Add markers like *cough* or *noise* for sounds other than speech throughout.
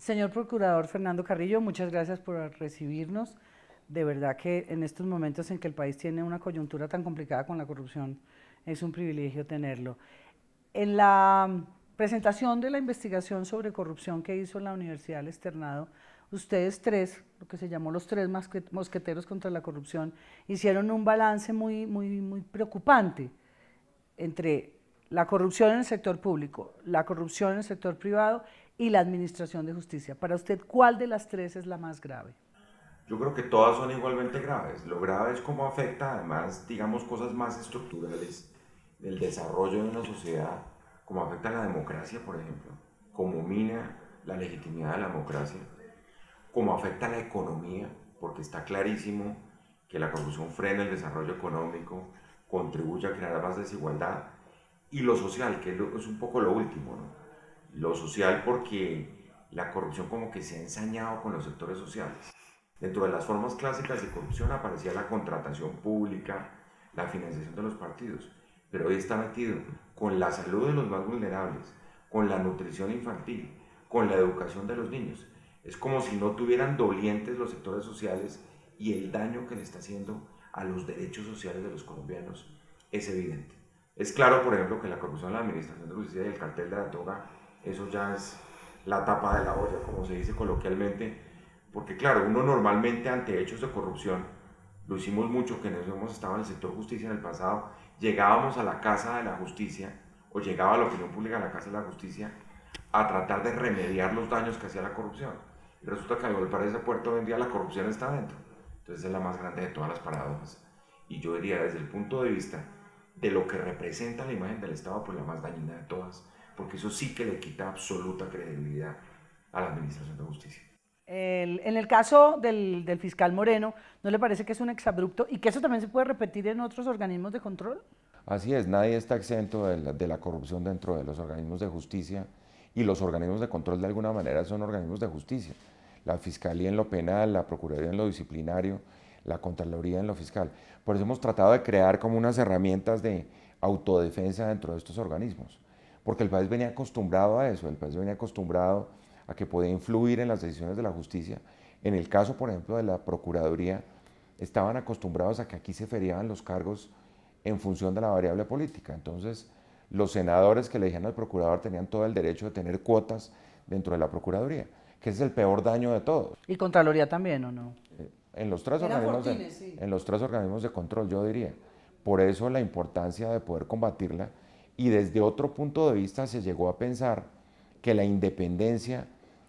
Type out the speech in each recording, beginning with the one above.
Señor Procurador Fernando Carrillo, muchas gracias por recibirnos. De verdad que en estos momentos en que el país tiene una coyuntura tan complicada con la corrupción, es un privilegio tenerlo. En la presentación de la investigación sobre corrupción que hizo la Universidad del Externado, ustedes tres, lo que se llamó los tres mosqueteros contra la corrupción, hicieron un balance muy, muy, muy preocupante entre la corrupción en el sector público, la corrupción en el sector privado y la Administración de Justicia. Para usted, ¿cuál de las tres es la más grave? Yo creo que todas son igualmente graves. Lo grave es cómo afecta además, digamos, cosas más estructurales del desarrollo de una sociedad, cómo afecta a la democracia, por ejemplo, cómo mina la legitimidad de la democracia, cómo afecta a la economía, porque está clarísimo que la corrupción frena el desarrollo económico, contribuye a crear más desigualdad, y lo social, que es un poco lo último, ¿no? lo social porque la corrupción como que se ha ensañado con los sectores sociales. Dentro de las formas clásicas de corrupción aparecía la contratación pública, la financiación de los partidos, pero hoy está metido con la salud de los más vulnerables, con la nutrición infantil, con la educación de los niños. Es como si no tuvieran dolientes los sectores sociales y el daño que le está haciendo a los derechos sociales de los colombianos es evidente. Es claro, por ejemplo, que la corrupción en la Administración de Justicia y el cartel de la toga eso ya es la tapa de la olla, como se dice coloquialmente, porque claro, uno normalmente ante hechos de corrupción, lo hicimos mucho que nos hemos estado en el sector justicia en el pasado, llegábamos a la Casa de la Justicia o llegaba a la opinión pública a la Casa de la Justicia a tratar de remediar los daños que hacía la corrupción. Y resulta que al golpear ese puerto hoy en día la corrupción está dentro. Entonces es la más grande de todas las paradojas. Y yo diría desde el punto de vista de lo que representa la imagen del Estado, pues la más dañina de todas porque eso sí que le quita absoluta credibilidad a la Administración de Justicia. en el caso del, fiscal Moreno, ¿no le parece que es un exabrupto y que eso también se puede repetir en otros organismos de control? Así es, nadie está exento de la, de la corrupción dentro de los organismos de justicia y los organismos de control de alguna manera son organismos de justicia. La Fiscalía en lo penal, la Procuraduría en lo disciplinario, la Contraloría en lo fiscal. Por eso hemos tratado de crear como unas herramientas de autodefensa dentro de estos organismos porque el país venía acostumbrado a eso, el país venía acostumbrado a que podía influir en las decisiones de la justicia. En el caso, por ejemplo, de la Procuraduría, estaban acostumbrados a que aquí se feriaban los cargos en función de la variable política. Entonces, los senadores que dijeron al procurador tenían todo el derecho de tener cuotas dentro de la Procuraduría, que es el peor daño de todos. ¿Y Contraloría también o no? Eh, en los tres, organismos, en los tres organismos de control, yo diría. Por eso la importancia de poder combatirla y desde otro punto de vista se llegó a pensar que la independencia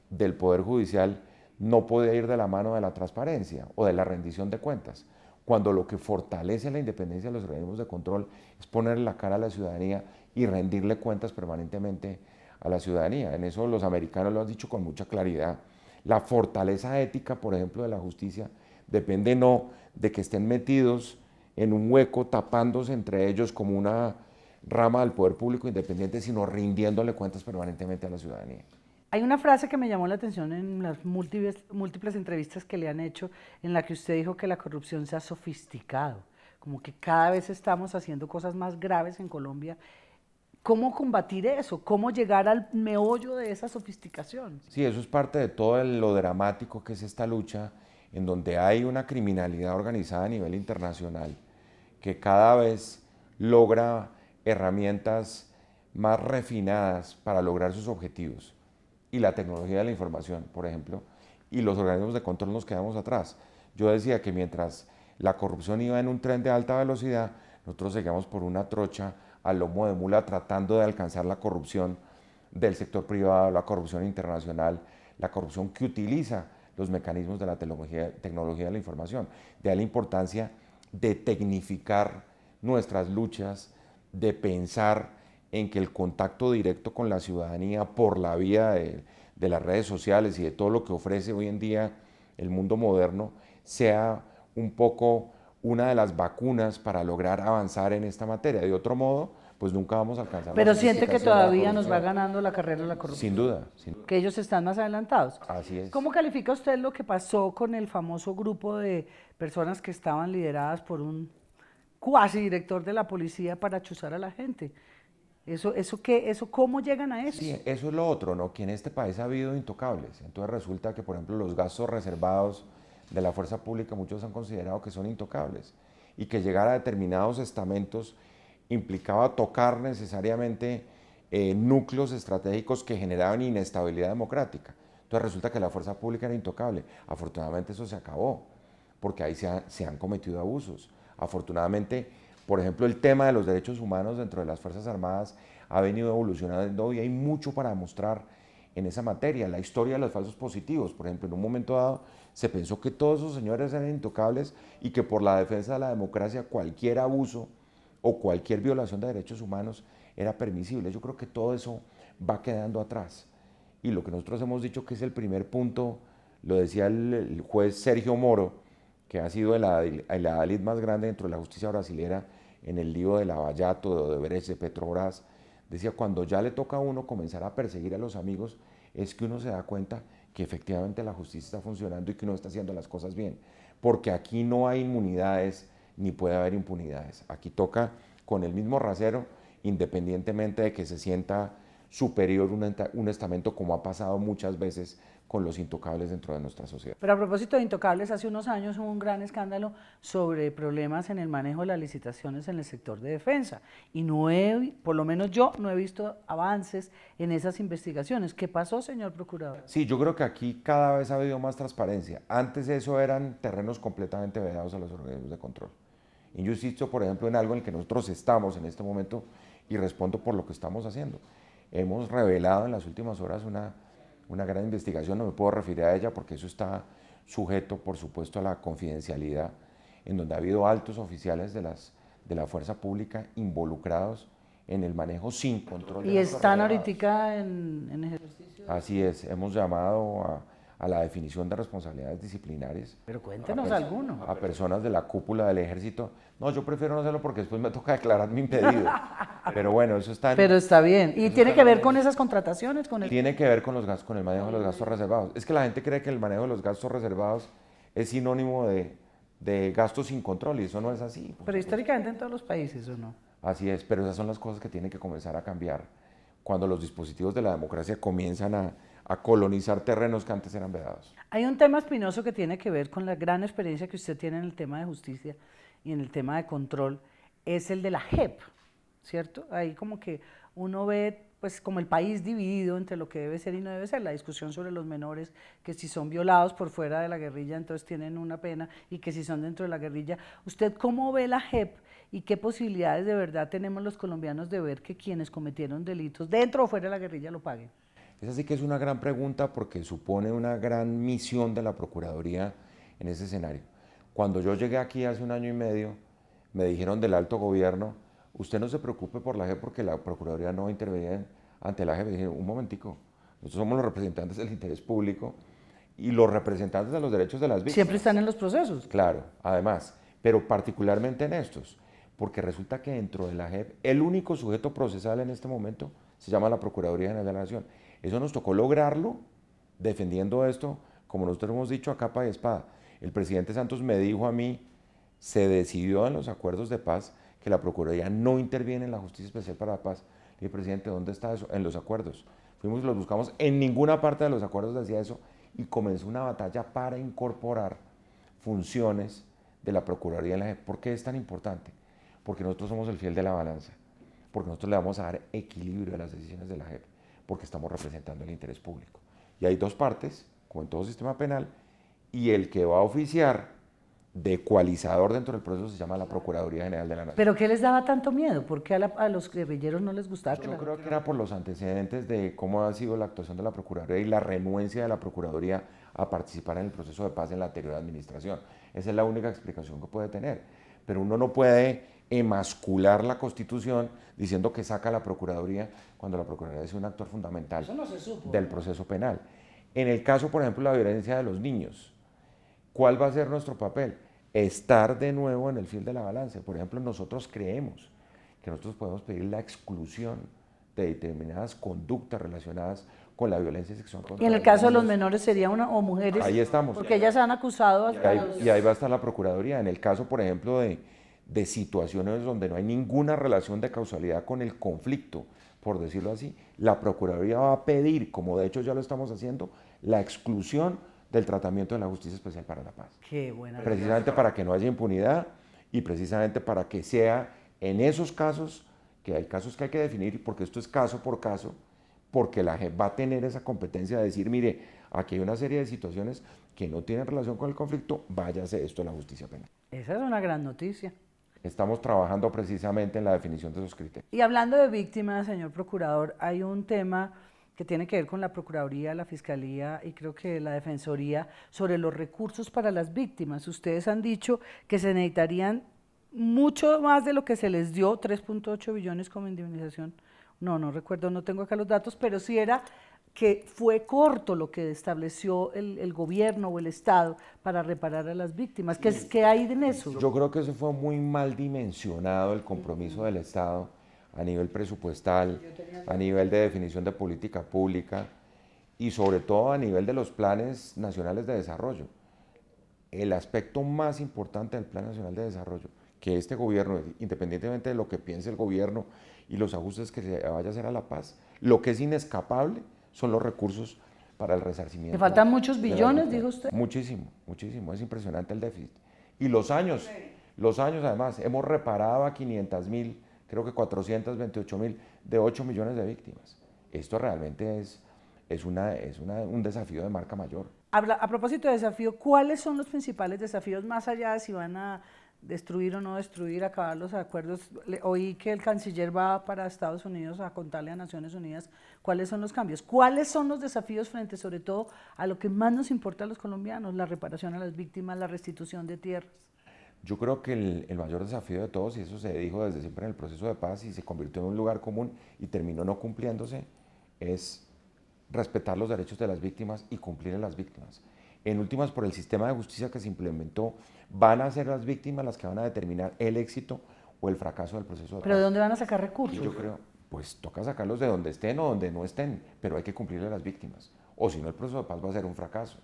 del Poder Judicial no podía ir de la mano de la transparencia o de la rendición de cuentas, cuando lo que fortalece la independencia de los organismos de control es ponerle la cara a la ciudadanía y rendirle cuentas permanentemente a la ciudadanía. En eso los americanos lo han dicho con mucha claridad. La fortaleza ética, por ejemplo, de la justicia depende no de que estén metidos en un hueco tapándose entre ellos como una rama del poder público independiente, sino rindiéndole cuentas permanentemente a la ciudadanía. Hay una frase que me llamó la atención en las múltiples, entrevistas que le han hecho, en la que usted dijo que la corrupción se ha sofisticado, como que cada vez estamos haciendo cosas más graves en Colombia ¿Cómo combatir eso? ¿Cómo llegar al meollo de esa sofisticación? Sí, eso es parte de todo lo dramático que es esta lucha, en donde hay una criminalidad organizada a nivel internacional que cada vez logra herramientas más refinadas para lograr sus objetivos y la tecnología de la información, por ejemplo, y los organismos de control nos quedamos atrás. Yo decía que mientras la corrupción iba en un tren de alta velocidad, nosotros seguíamos por una trocha al lomo de mula tratando de alcanzar la corrupción del sector privado, la corrupción internacional, la corrupción que utiliza los mecanismos de la tecnología, tecnología de la información. De ahí la importancia de tecnificar nuestras luchas, de pensar en que el contacto directo con la ciudadanía por la vía de, las redes sociales y de todo lo que ofrece hoy en día el mundo moderno sea un poco una de las vacunas para lograr avanzar en esta materia. De otro modo, pues nunca vamos a alcanzar. Pero siente que todavía nos va ganando la carrera de la corrupción. Sin duda, sin duda. Que ellos están más adelantados. Así es. ¿Cómo califica usted lo que pasó con el famoso grupo de personas que estaban lideradas por un cuasi director de la policía para chuzar a la gente. ¿Eso, eso, qué, eso cómo llegan a eso? Sí, eso es lo otro, ¿no? Que en este país ha habido intocables. Entonces resulta que, por ejemplo, los gastos reservados de la fuerza pública muchos han considerado que son intocables y que llegar a determinados estamentos implicaba tocar necesariamente eh, núcleos estratégicos que generaban inestabilidad democrática. Entonces resulta que la fuerza pública era intocable. Afortunadamente eso se acabó, porque ahí se, se han cometido abusos. Afortunadamente, por ejemplo, el tema de los derechos humanos dentro de las Fuerzas Armadas ha venido evolucionando y hay mucho para mostrar en esa materia, la historia de los falsos positivos. Por ejemplo, en un momento dado se pensó que todos esos señores eran intocables y que por la defensa de la democracia cualquier abuso o cualquier violación de derechos humanos era permisible. Yo creo que todo eso va quedando atrás. Y lo que nosotros hemos dicho que es el primer punto, lo decía el, juez Sergio Moro, que ha sido el, el adalid más grande dentro de la justicia brasilera en el lío de Lavallato, de Odebrecht, de Petrobras, decía, cuando ya le toca a uno comenzar a perseguir a los amigos, es que uno se da cuenta que efectivamente la justicia está funcionando y que uno está haciendo las cosas bien. Porque aquí no hay inmunidades ni puede haber impunidades. Aquí toca con el mismo rasero, independientemente de que se sienta superior un, estamento, como ha pasado muchas veces con los intocables dentro de nuestra sociedad. Pero a propósito de intocables, hace unos años hubo un gran escándalo sobre problemas en el manejo de las licitaciones en el sector de defensa y no por lo menos yo no he visto avances en esas investigaciones. ¿Qué pasó, señor procurador? Sí, yo creo que aquí cada vez ha habido más transparencia. Antes de eso eran terrenos completamente vedados a los organismos de control. Y yo insisto, por ejemplo, en algo en el que nosotros estamos en este momento y respondo por lo que estamos haciendo hemos revelado en las últimas horas una, una gran investigación, no me puedo referir a ella porque eso está sujeto, por supuesto, a la confidencialidad, en donde ha habido altos oficiales de, las, de la fuerza pública involucrados en el manejo sin control. Y están ahorita en, en, ejercicio. Así es, hemos llamado a, a la definición de responsabilidades disciplinarias. Pero cuéntenos alguno. A personas de la cúpula del ejército. No, yo prefiero no hacerlo porque después me toca declarar mi impedido. *laughs* Pero bueno, eso está... Pero está bien. ¿Y tiene que ver con esas contrataciones? Con el... Tiene que ver con, los gastos, con el manejo de los gastos reservados. Es que la gente cree que el manejo de los gastos reservados es sinónimo de, de gastos sin control y eso no es así. Pero históricamente en todos los países, ¿o no? Así es, pero esas son las cosas que tienen que comenzar a cambiar cuando los dispositivos de la democracia comienzan a, a colonizar terrenos que antes eran vedados. Hay un tema espinoso que tiene que ver con la gran experiencia que usted tiene en el tema de justicia y en el tema de control, es el de la JEP, ¿cierto? Ahí como que uno ve pues como el país dividido entre lo que debe ser y no debe ser, la discusión sobre los menores, que si son violados por fuera de la guerrilla entonces tienen una pena y que si son dentro de la guerrilla. ¿Usted cómo ve la JEP y qué posibilidades de verdad tenemos los colombianos de ver que quienes cometieron delitos dentro o fuera de la guerrilla lo paguen? Esa sí que es una gran pregunta porque supone una gran misión de la Procuraduría en ese escenario. Cuando yo llegué aquí hace un año y medio, me dijeron del alto gobierno, usted no se preocupe por la JEP porque la Procuraduría no intervenía ante la JEP. Me dijeron, un momentico, nosotros somos los representantes del interés público y los representantes de los derechos de las víctimas. Siempre están en los procesos. Claro, además, pero particularmente en estos, porque resulta que dentro de la JEP el único sujeto procesal en este momento se llama la Procuraduría General de la Nación. Eso nos tocó lograrlo defendiendo esto, como nosotros hemos dicho, a capa y espada. El presidente Santos me dijo a mí, se decidió en los acuerdos de paz que la Procuraduría no interviene en la Justicia Especial para la Paz. Le dije, presidente, ¿dónde está eso? En los acuerdos. Fuimos y los buscamos. En ninguna parte de los acuerdos decía eso. Y comenzó una batalla para incorporar funciones de la Procuraduría en la ¿Por qué es tan importante? Porque nosotros somos el fiel de la balanza. Porque nosotros le vamos a dar equilibrio a las decisiones de la JEP porque estamos representando el interés público. Y hay dos partes, como en todo sistema penal, y el que va a oficiar de ecualizador dentro del proceso se llama la Procuraduría General de la Nación. ¿Pero qué les daba tanto miedo? ¿Por qué a, los guerrilleros no les gustaba? Yo creo que era por los antecedentes de cómo ha sido la actuación de la Procuraduría y la renuencia de la Procuraduría a participar en el proceso de paz en la anterior administración. Esa es la única explicación que puede tener. Pero uno no puede emascular la Constitución diciendo que saca la Procuraduría cuando la Procuraduría es un actor fundamental del proceso penal. En el caso, por ejemplo, de la violencia de los niños, ¿cuál va a ser nuestro papel? Estar de nuevo en el fil de la balanza. Por ejemplo, nosotros creemos que nosotros podemos pedir la exclusión de determinadas conductas relacionadas con la violencia sexual. y en el caso de los menores sería una o mujeres. Ahí estamos. Porque ellas han acusado. y ahí va a estar la Procuraduría. En el caso, por ejemplo, de de situaciones donde no hay ninguna relación de causalidad con el conflicto, por decirlo así, la Procuraduría va a pedir, como de hecho ya lo estamos haciendo, la exclusión del tratamiento de la justicia especial para la paz. Qué buena. Precisamente para que no haya impunidad y precisamente para que sea en esos casos, que hay casos que hay que definir, porque esto es caso por caso, porque la JEP va a tener esa competencia de decir, mire, aquí hay una serie de situaciones que no tienen relación con el conflicto, váyase esto a la justicia penal. Esa es una gran noticia estamos trabajando precisamente en la definición de esos criterios. Y hablando de víctimas, señor procurador, hay un tema que tiene que ver con la Procuraduría, la Fiscalía y creo que la Defensoría sobre los recursos para las víctimas. Ustedes han dicho que se necesitarían mucho más de lo que se les dio, 3.8 billones como indemnización. No, no recuerdo, no tengo acá los datos, pero sí era que fue corto lo que estableció el, gobierno o el Estado para reparar a las víctimas. ¿Qué, es, ¿Qué hay en eso? Yo creo que eso fue muy mal dimensionado, el compromiso del Estado a nivel presupuestal, a nivel de definición de política pública y sobre todo a nivel de los planes nacionales de desarrollo. El aspecto más importante del Plan Nacional de Desarrollo, que este gobierno, independientemente de lo que piense el gobierno y los ajustes que se vaya a hacer a la paz, lo que es inescapable son los recursos para el resarcimiento. ¿Le faltan muchos billones, dijo usted? Muchísimo, muchísimo. Es impresionante el déficit. Y los años, los años además, hemos reparado a 500 mil, creo que 428 mil de 8 millones de víctimas. Esto realmente es, es, una, es un desafío de marca mayor. a propósito de desafío, ¿cuáles son los principales desafíos más allá de si van a destruir o no destruir, acabar los acuerdos. oí que el canciller va para Estados Unidos a contarle a Naciones Unidas cuáles son los cambios, cuáles son los desafíos frente sobre todo a lo que más nos importa a los colombianos, la reparación a las víctimas, la restitución de tierras. Yo creo que el, el mayor desafío de todos, y eso se dijo desde siempre en el proceso de paz y se convirtió en un lugar común y terminó no cumpliéndose, es respetar los derechos de las víctimas y cumplir a las víctimas en últimas por el sistema de justicia que se implementó, van a ser las víctimas las que van a determinar el éxito o el fracaso del proceso. De ¿Pero de dónde van a sacar recursos? yo creo, pues toca sacarlos de donde estén o donde no estén, pero hay que cumplirle a las víctimas, o si no el proceso de paz va a ser un fracaso.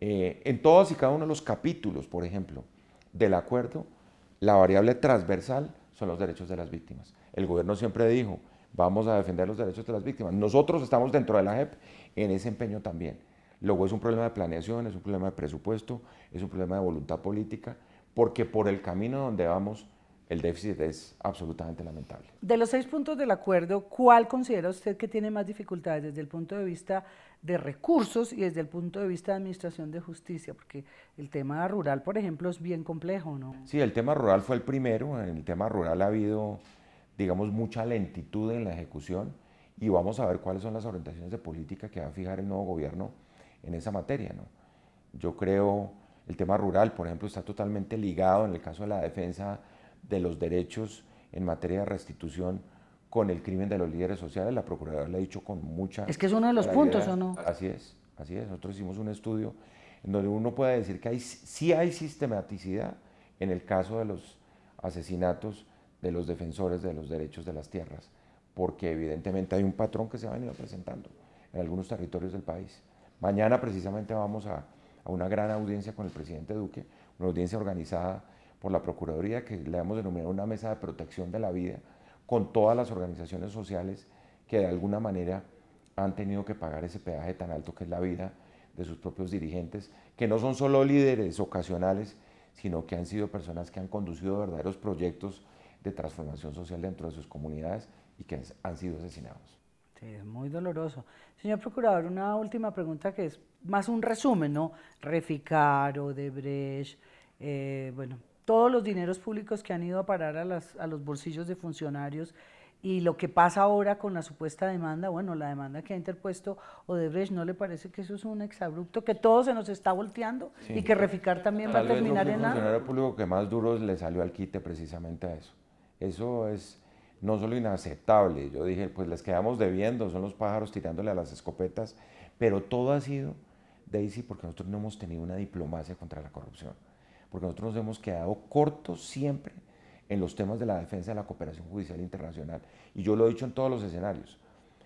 Eh, en todos y cada uno de los capítulos, por ejemplo, del acuerdo, la variable transversal son los derechos de las víctimas. El gobierno siempre dijo, vamos a defender los derechos de las víctimas. Nosotros estamos dentro de la JEP en ese empeño también. Luego es un problema de planeación, es un problema de presupuesto, es un problema de voluntad política, porque por el camino donde vamos el déficit es absolutamente lamentable. De los seis puntos del acuerdo, ¿cuál considera usted que tiene más dificultades desde el punto de vista de recursos y desde el punto de vista de administración de justicia? Porque el tema rural, por ejemplo, es bien complejo, ¿no? Sí, el tema rural fue el primero. En el tema rural ha habido, digamos, mucha lentitud en la ejecución y vamos a ver cuáles son las orientaciones de política que va a fijar el nuevo gobierno en esa materia. ¿no? Yo creo, el tema rural, por ejemplo, está totalmente ligado en el caso de la defensa de los derechos en materia de restitución con el crimen de los líderes sociales. La Procuradora le ha dicho con mucha... Es que es uno de los puntos, ¿o no? Así es, así es. Nosotros hicimos un estudio en donde uno puede decir que hay, sí hay sistematicidad en el caso de los asesinatos de los defensores de los derechos de las tierras, porque evidentemente hay un patrón que se ha venido presentando en algunos territorios del país. Mañana precisamente vamos a, una gran audiencia con el presidente Duque, una audiencia organizada por la Procuraduría que le hemos denominado una mesa de protección de la vida con todas las organizaciones sociales que de alguna manera han tenido que pagar ese peaje tan alto que es la vida de sus propios dirigentes, que no son solo líderes ocasionales, sino que han sido personas que han conducido verdaderos proyectos de transformación social dentro de sus comunidades y que han sido asesinados. Sí, este, es muy doloroso. Señor Procurador, una última pregunta que es más un resumen, ¿no? Reficar, Odebrecht, eh, bueno, todos los dineros públicos que han ido a parar a, los bolsillos de funcionarios y lo que pasa ahora con la supuesta demanda, bueno, la demanda que ha interpuesto Odebrecht, ¿no le parece que eso es un exabrupto, que todo se nos está volteando y que Reficar también va a terminar en nada? El funcionario público que más duro le salió al quite precisamente a eso. Eso es no solo inaceptable, yo dije, pues les quedamos debiendo, son los pájaros tirándole a las escopetas, pero todo ha sido, Daisy, porque nosotros no hemos tenido una diplomacia contra la corrupción, porque nosotros nos hemos quedado cortos siempre en los temas de la defensa de la cooperación judicial internacional. Y yo lo he dicho en todos los escenarios.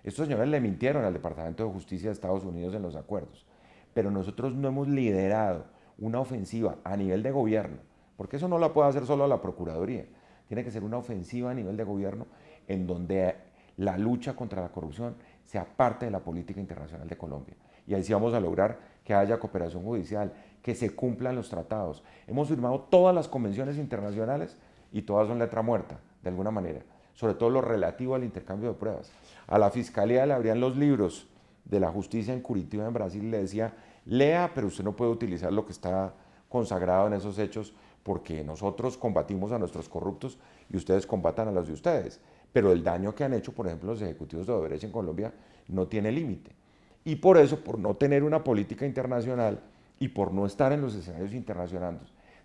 Estos señores le mintieron al Departamento de Justicia de Estados Unidos en los acuerdos, pero nosotros no hemos liderado una ofensiva a nivel de gobierno, porque eso no la puede hacer solo la Procuraduría tiene que ser una ofensiva a nivel de gobierno en donde la lucha contra la corrupción sea parte de la política internacional de Colombia. Y ahí sí vamos a lograr que haya cooperación judicial, que se cumplan los tratados. Hemos firmado todas las convenciones internacionales y todas son letra muerta, de alguna manera, sobre todo lo relativo al intercambio de pruebas. A la fiscalía le abrían los libros de la justicia en Curitiba, en Brasil, le decía, lea, pero usted no puede utilizar lo que está consagrado en esos hechos porque nosotros combatimos a nuestros corruptos y ustedes combatan a los de ustedes. Pero el daño que han hecho, por ejemplo, los ejecutivos de Odebrecht en Colombia no tiene límite. Y por eso, por no tener una política internacional y por no estar en los escenarios internacionales,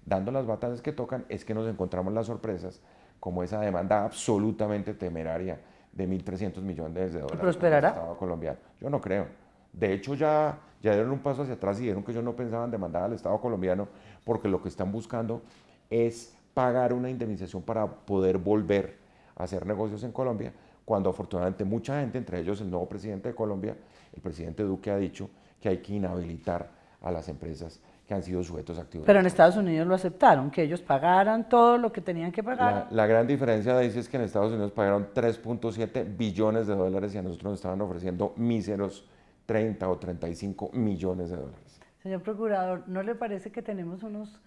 dando las batallas que tocan, es que nos encontramos las sorpresas, como esa demanda absolutamente temeraria de 1.300 millones de dólares. ¿Prosperará? Estado colombiano. Yo no creo. De hecho, ya, ya dieron un paso hacia atrás y dijeron que ellos no pensaban demandar al Estado colombiano porque lo que están buscando es pagar una indemnización para poder volver a hacer negocios en Colombia, cuando afortunadamente mucha gente, entre ellos el nuevo presidente de Colombia, el presidente Duque ha dicho que hay que inhabilitar a las empresas que han sido sujetos activos. Pero en Estados Unidos lo aceptaron, que ellos pagaran todo lo que tenían que pagar. La, la gran diferencia de eso es que en Estados Unidos pagaron 3.7 billones de dólares y a nosotros nos estaban ofreciendo míseros 30 o 35 millones de dólares. Señor Procurador, ¿no le parece que tenemos unos,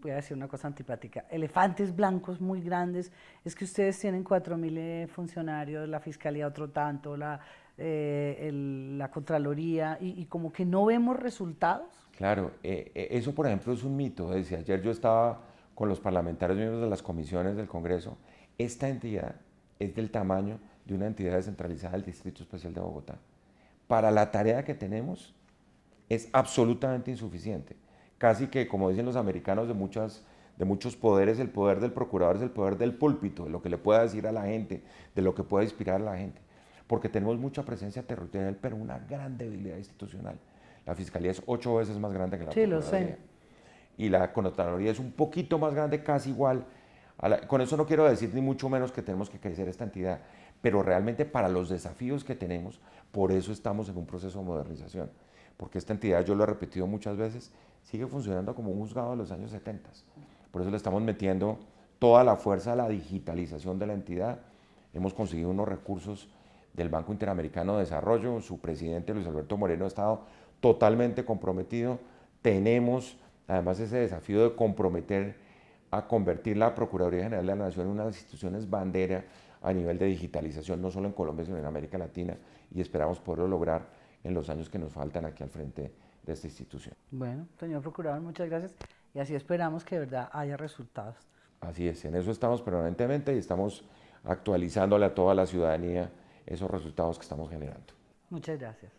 voy a decir una cosa antipática, elefantes blancos muy grandes? Es que ustedes tienen 4.000 eh, funcionarios, la Fiscalía otro tanto, la, eh, la Contraloría, y, como que no vemos resultados. Claro, eh, eso por ejemplo es un mito. Decía ayer yo estaba con los parlamentarios miembros de las comisiones del Congreso. Esta entidad es del tamaño de una entidad descentralizada del Distrito Especial de Bogotá para la tarea que tenemos es absolutamente insuficiente. Casi que, como dicen los americanos de, muchas, de muchos poderes, el poder del procurador es el poder del púlpito, de lo que le pueda decir a la gente, de lo que pueda inspirar a la gente. Porque tenemos mucha presencia territorial, pero una gran debilidad institucional. La fiscalía es ocho veces más grande que la sí, Lo sé. Y la connotadoría es un poquito más grande, casi igual. con eso no quiero decir ni mucho menos que tenemos que crecer esta entidad pero realmente para los desafíos que tenemos, por eso estamos en un proceso de modernización, porque esta entidad, yo lo he repetido muchas veces, sigue funcionando como un juzgado de los años 70. Por eso le estamos metiendo toda la fuerza a la digitalización de la entidad. Hemos conseguido unos recursos del Banco Interamericano de Desarrollo, su presidente Luis Alberto Moreno ha estado totalmente comprometido. Tenemos además ese desafío de comprometer a convertir la Procuraduría General de la Nación en una de instituciones bandera a nivel de digitalización, no solo en Colombia, sino en América Latina, y esperamos poderlo lograr en los años que nos faltan aquí al frente de esta institución. Bueno, señor Procurador, muchas gracias y así esperamos que de verdad haya resultados. Así es, en eso estamos permanentemente y estamos actualizándole a toda la ciudadanía esos resultados que estamos generando. Muchas gracias.